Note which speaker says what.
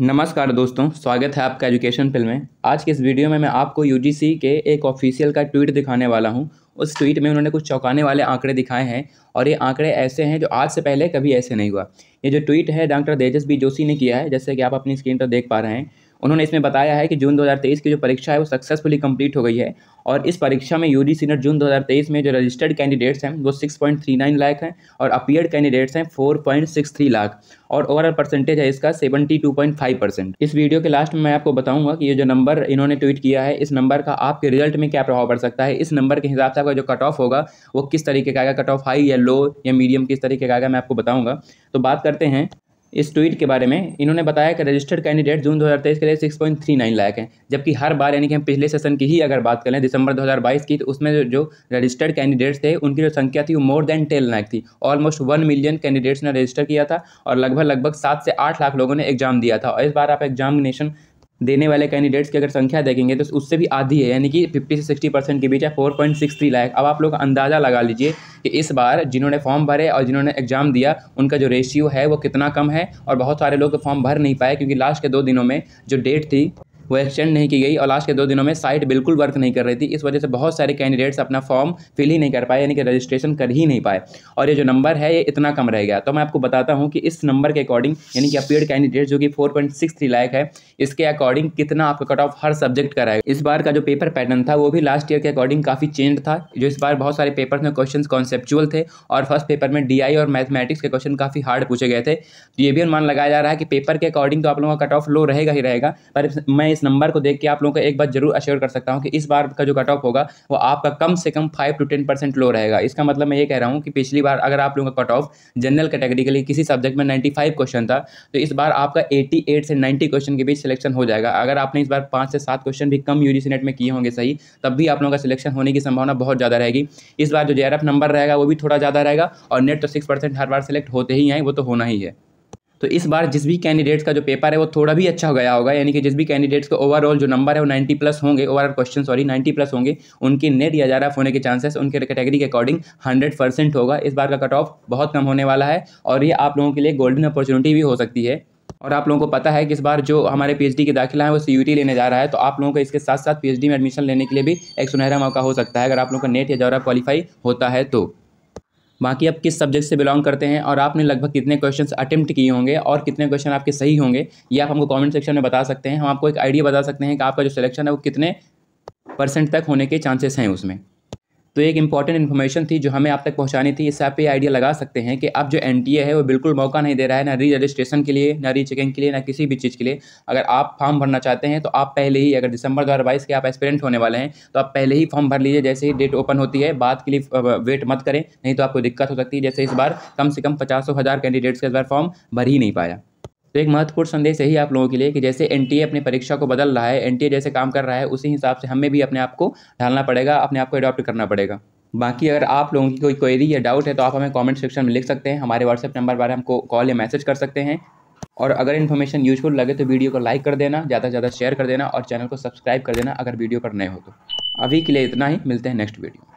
Speaker 1: नमस्कार दोस्तों स्वागत है आपका एजुकेशन फिल्म में आज के इस वीडियो में मैं आपको यूजीसी के एक ऑफिशियल का ट्वीट दिखाने वाला हूं उस ट्वीट में उन्होंने कुछ चौंकाने वाले आंकड़े दिखाए हैं और ये आंकड़े ऐसे हैं जो आज से पहले कभी ऐसे नहीं हुआ ये जो ट्वीट है डॉक्टर तेजस बी जोशी ने किया है जैसे कि आप अपनी स्क्रीन पर देख पा रहे हैं उन्होंने इसमें बताया है कि जून 2023 की जो परीक्षा है वो सक्सेसफुली कंप्लीट हो गई है और इस परीक्षा में यूडी सीनेट जून 2023 में जो रजिस्टर्ड कैंडिडेट्स हैं वो 6.39 लाख हैं और अपीयर्ड कैंडिडेट्स हैं 4.63 लाख और ओवरऑल परसेंटेज है इसका 72.5 परसेंट इस वीडियो के लास्ट में मैं आपको बताऊंगा कि ये जो नंबर इन्होंने ट्वीट किया है इस नंबर का आपके रिजल्ट में क्या प्रभाव पड़ सकता है इस नंबर के हिसाब से आपका जो कट ऑफ होगा वो किस तरीके का आएगा कट ऑफ हाई या लो या मीडियम किस तरीके का आएगा मैं आपको बताऊँगा तो बात करते हैं इस ट्वीट के बारे में इन्होंने बताया कि रजिस्टर्ड कैंडिडेट जून 2023 के लिए 6.39 लाख हैं जबकि हर बार यानी कि हम पिछले सेशन की ही अगर बात करें दिसंबर 2022 की तो उसमें जो रजिस्टर्ड कैंडिडेट्स थे उनकी जो संख्या थी वो मोर देन टेन लाख थी ऑलमोस्ट वन मिलियन कैंडिडेट्स ने रजिस्टर किया था और लगभग लगभग सात से आठ लाख लोगों ने एग्जाम दिया था और इस बार आप एग्जामिनेशन देने वाले कैंडिडेट्स की अगर संख्या देखेंगे तो उससे भी आधी है यानी कि 50 से 60 परसेंट के बीच है 4.63 लाख अब आप लोग अंदाज़ा लगा लीजिए कि इस बार जिन्होंने फॉर्म भरे और जिन्होंने एग्ज़ाम दिया उनका जो रेशियो है वो कितना कम है और बहुत सारे लोग फॉर्म भर नहीं पाए क्योंकि लास्ट के दो दिनों में जो डेट थी वो एक्सटेंड नहीं की गई और लास्ट के दो दिनों में साइट बिल्कुल वर्क नहीं कर रही थी इस वजह से बहुत सारे कैंडिडेट्स अपना फॉर्म फिल ही नहीं कर पाए यानी कि रजिस्ट्रेशन कर ही नहीं पाए और ये जो नंबर है ये इतना कम रह गया तो मैं आपको बताता हूँ कि इस नंबर के अकॉर्डिंग यानी कि अपीयर कैंडिडेट जो कि फोर पॉइंट सिक्स थ्री है इसके अकॉर्डिंग कितना आपका कट ऑफ हर सब्जेक्ट का रहेगा इस बार का जो पेपर पैटर्न था वो भी लास्ट ईयर के अकॉर्डिंग काफ़ी चेंज था जो इस बार बहुत सारे पेपर में क्वेश्चन कॉन्सेप्चुअल थे और फर्स्ट पेपर में डी और मैथमेटिक्स के क्वेश्चन काफ़ी हार्ड पूछे गए थे तो ये भी अनुमान लगाया जा रहा है कि पेपर के अकॉर्डिंग तो आप लोगों का कट ऑफ लो रहेगा ही रहेगा पर मैं इस नंबर को देख के आप लोगों को एक बार जरूर अश्योर कर सकता हूँ कि इस बार का जो कट ऑफ होगा वो आपका कम से कम five to ten percent low रहेगा इसका मतलब मैं ये कह रहा हूँ कि पिछली बार अगर आप लोगों का कट ऑफ जनरल कैटेगरी के लिए किसी सब्जेक्ट में नाइन्टी फाइव क्वेश्चन था तो इस बार आपका एट्टी एट से नाइन्टी क्वेश्चन के बीच सिलेक्शन हो जाएगा अगर आपने इस बार पाँच से सात क्वेश्चन भी कम यूजी नेट में किए होंगे सही तब भी आप लोगों का सिलेक्शन होने की संभावना बहुत ज़्यादा रहेगी इस बार जो जे नंबर रहेगा वो भी थोड़ा ज़्यादा रहेगा और नेट तो सिक्स हर बार सिलेक्ट होते ही हैं वो तो होना ही है तो इस बार जिस भी कैंडिडेट्स का जो पेपर है वो थोड़ा भी अच्छा हो गया होगा यानी कि जिस भी कैंडिडेट्स का ओवरऑल जो नंबर है वो 90 प्लस होंगे overall question sorry ninety plus होंगे उनके नेट या जरा होने के चांसेस उनके कैटेगरी के अकॉर्डिंग हंड्रेड परसेंट होगा इस बार का कट ऑफ बहुत कम होने वाला है और ये आप लोगों के लिए गोल्डन अपॉर्चुनिटी भी हो सकती है और आप लोगों को पता है कि इस बार जो हमारे पीएचडी के दाखिला है वो सीयूटी लेने जा रहा है तो आप लोगों को इसके साथ साथ पीएचडी में एडमिशन लेने के लिए भी एक सुनहरा मौका हो सकता है अगर आप लोगों का नेट या जौरा क्वालिफाई होता है तो बाकी आप किस सब्जेक्ट से बिलोंग करते हैं और आपने लगभग कितने क्वेश्चंस अटेम्प्ट किए होंगे और कितने क्वेश्चन आपके सही होंगे ये आप हमको कमेंट सेक्शन में बता सकते हैं हम आपको एक आइडिया बता सकते हैं कि आपका जो सिलेक्शन है वो कितने परसेंट तक होने के चांसेस हैं उसमें तो एक इंपॉर्टेंट इन्फॉर्मेशन थी जो हमें आप तक पहुंचानी थी इससे आप ये आइडिया लगा सकते हैं कि अब जो एन है वो बिल्कुल मौका नहीं दे रहा है ना री रजिस्ट्रेशन के लिए ना री चेकिंग के लिए ना किसी भी चीज़ के लिए अगर आप फॉर्म भरना चाहते हैं तो आप पहले ही अगर दिसंबर दो के आप एक्सपेरेंट होने वाले हैं तो आप पहले ही फॉर्म भर लीजिए जैसे ही डेट ओपन होती है बाद के लिए वेट मत करें नहीं तो आपको दिक्कत हो सकती है जैसे इस बार कम से कम पचासों हज़ार कैंडिडेट्स के इस बार फॉर्म भर ही नहीं पाया तो एक महत्वपूर्ण संदेश यही आप लोगों के लिए कि जैसे एन अपनी परीक्षा को बदल रहा है एन जैसे काम कर रहा है उसी हिसाब से हमें भी अपने आप को ढालना पड़ेगा अपने आप को अडॉप्ट करना पड़ेगा बाकी अगर आप लोगों की कोई क्वेरी या डाउट है तो आप हमें कमेंट सेक्शन में लिख सकते हैं हमारे व्हाट्सएप नंबर पर हमको कॉल या मैसेज कर सकते हैं और अगर इन्फॉर्मेशन यूजफुल लगे तो वीडियो को लाइक कर देना ज़्यादा से ज़्यादा शेयर कर देना और चैनल को सब्सक्राइब कर देना अगर वीडियो पर नए हो तो अभी के लिए इतना ही मिलते हैं नेक्स्ट वीडियो